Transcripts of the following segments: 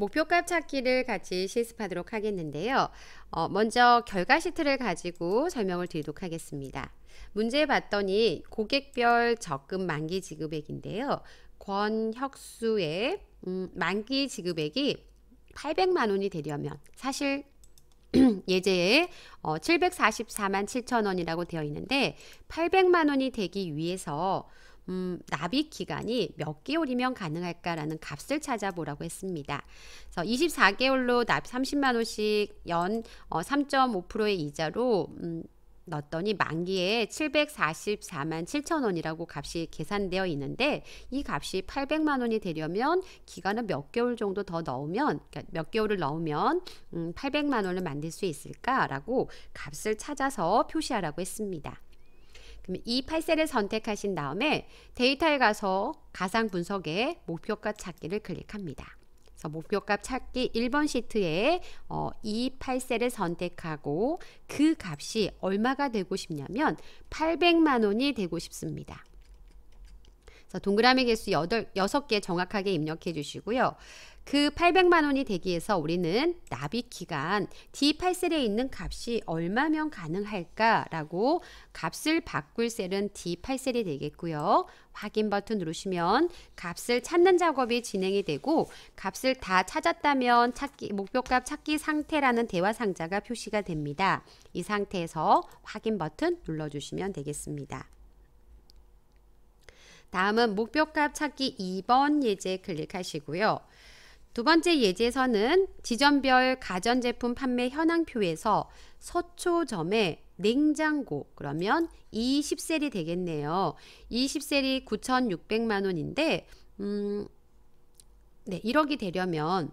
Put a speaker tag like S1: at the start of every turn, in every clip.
S1: 목표값 찾기를 같이 실습하도록 하겠는데요. 어, 먼저 결과 시트를 가지고 설명을 드리도록 하겠습니다. 문제 봤더니 고객별 적금 만기 지급액인데요. 권혁수의 음, 만기 지급액이 800만 원이 되려면 사실 예제에 어, 744만 7천 원이라고 되어 있는데 800만 원이 되기 위해서 음, 납입 기간이 몇 개월이면 가능할까라는 값을 찾아보라고 했습니다. 그래서 24개월로 납 30만 원씩 연 3.5%의 어, 이자로 음, 넣었더니 만기에 744만 7천 원이라고 값이 계산되어 있는데 이 값이 800만 원이 되려면 기간은 몇 개월 정도 더 넣으면 그러니까 몇 개월을 넣으면 음, 800만 원을 만들 수 있을까라고 값을 찾아서 표시하라고 했습니다. 그럼 이 8셀을 선택하신 다음에 데이터에 가서 가상 분석에 목표값 찾기를 클릭합니다. 그래서 목표값 찾기 1번 시트에 어, 이 8셀을 선택하고 그 값이 얼마가 되고 싶냐면 800만 원이 되고 싶습니다. 자, 동그라미 개수 8, 6개 정확하게 입력해 주시고요. 그 800만 원이 되기에서 우리는 납입 기간 D8셀에 있는 값이 얼마면 가능할까라고 값을 바꿀 셀은 D8셀이 되겠고요. 확인 버튼 누르시면 값을 찾는 작업이 진행이 되고 값을 다 찾았다면 찾기 목표값 찾기 상태라는 대화 상자가 표시가 됩니다. 이 상태에서 확인 버튼 눌러주시면 되겠습니다. 다음은 목표값 찾기 2번 예제 클릭하시고요. 두 번째 예제에서는 지점별 가전제품 판매 현황표에서 서초점에 냉장고 그러면 20셀이 되겠네요. 20셀이 9,600만 원인데 음, 네, 1억이 되려면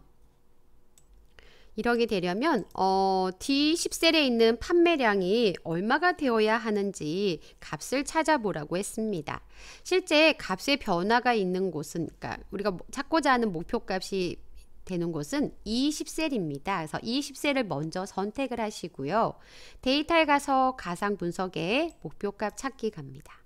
S1: 1억이 되려면 어, D10셀에 있는 판매량이 얼마가 되어야 하는지 값을 찾아보라고 했습니다. 실제 값의 변화가 있는 곳은 그러니까 우리가 뭐 찾고자 하는 목표값이 되는 곳은 e 0셀입니다 그래서 e 0셀을 먼저 선택을 하시고요. 데이터에 가서 가상 분석에 목표값 찾기 갑니다.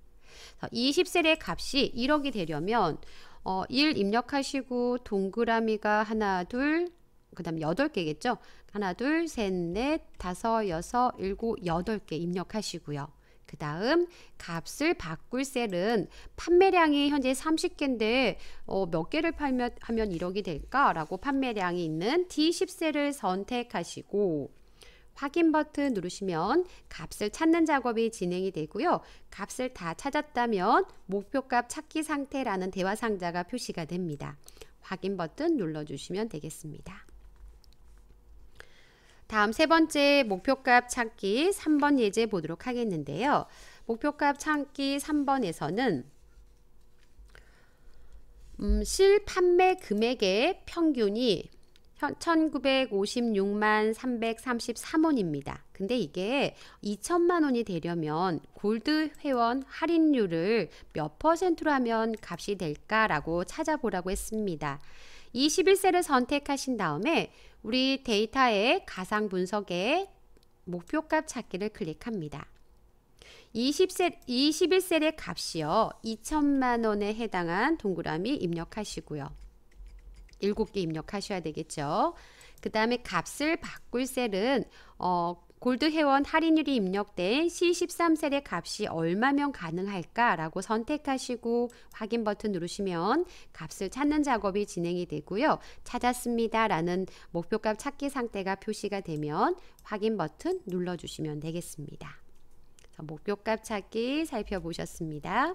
S1: e 0셀의 값이 1억이 되려면 어, 1 입력하시고 동그라미가 하나 둘그 다음 여덟 개겠죠 하나 둘셋넷 다섯 여섯 일곱 여덟 개 입력하시고요 그 다음 값을 바꿀 셀은 판매량이 현재 30개인데 어, 몇 개를 팔면 하면 1억이 될까? 라고 판매량이 있는 D10셀을 선택하시고 확인 버튼 누르시면 값을 찾는 작업이 진행이 되고요. 값을 다 찾았다면 목표값 찾기 상태라는 대화 상자가 표시가 됩니다. 확인 버튼 눌러주시면 되겠습니다. 다음 세 번째 목표값 찾기 3번 예제 보도록 하겠는데요. 목표값 찾기 3번에서는 음, 실 판매 금액의 평균이 1956만 333원입니다. 근데 이게 2천만 원이 되려면 골드 회원 할인율을 몇 퍼센트로 하면 값이 될까라고 찾아보라고 했습니다. 21세를 선택하신 다음에 우리 데이터의 가상 분석에 목표값 찾기를 클릭합니다. 20세, 21셀의 값이요. 2천만 원에 해당한 동그라미 입력하시고요. 7개 입력하셔야 되겠죠. 그 다음에 값을 바꿀 셀은 어, 골드 회원 할인율이 입력된 C13셀의 값이 얼마면 가능할까라고 선택하시고 확인 버튼 누르시면 값을 찾는 작업이 진행이 되고요. 찾았습니다 라는 목표값 찾기 상태가 표시가 되면 확인 버튼 눌러주시면 되겠습니다. 목표값 찾기 살펴보셨습니다.